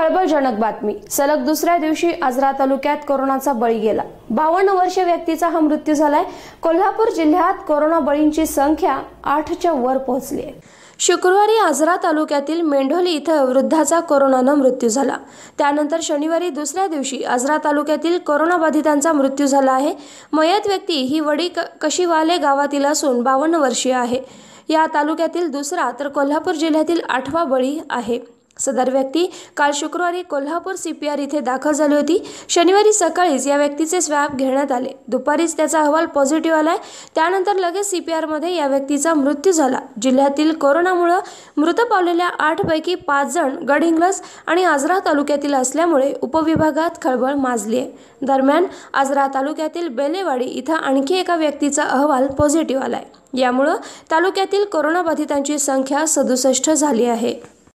खळबळजनक बातमी सलग दुसऱ्या दिवशी आजरा तालुक्यात कोरोनाचा बळी गेला बावन्न वर्षीय व्यक्तीचा हा मृत्यू झालाय कोल्हापूर जिल्ह्यात कोरोना बळींची संख्या आठच्या वर पोहोचली आहे शुक्रवारी आजरा तालुक्यातील मेंढोली इथं वृद्धाचा कोरोनानं मृत्यू झाला त्यानंतर शनिवारी दुसऱ्या दिवशी आजरा तालुक्यातील कोरोनाबाधितांचा मृत्यू झाला आहे मयत व्यक्ती ही वडी कशीवाले गावातील असून बावन्न वर्षीय आहे या तालुक्यातील दुसरा तर कोल्हापूर जिल्ह्यातील आठवा बळी आहे सदर व्यक्ती काल शुक्रवारी कोल्हापूर सी पी आर इथे दाखल झाली होती शनिवारी सकाळीच या व्यक्तीचे स्वॅब घेण्यात आले दुपारीच त्याचा अहवाल पॉझिटिव्ह आलाय त्यानंतर लगेच सी पी आरमध्ये या व्यक्तीचा मृत्यू झाला जिल्ह्यातील कोरोनामुळं मृत पावलेल्या आठपैकी पाच जण गडहिंग्लज आणि आजरा तालुक्यातील असल्यामुळे उपविभागात खळबळ माजली आहे दरम्यान आजरा तालुक्यातील बेलेवाडी इथं आणखी एका व्यक्तीचा अहवाल पॉझिटिव्ह आलाय यामुळं तालुक्यातील कोरोनाबाधितांची संख्या सदुसष्ट झाली आहे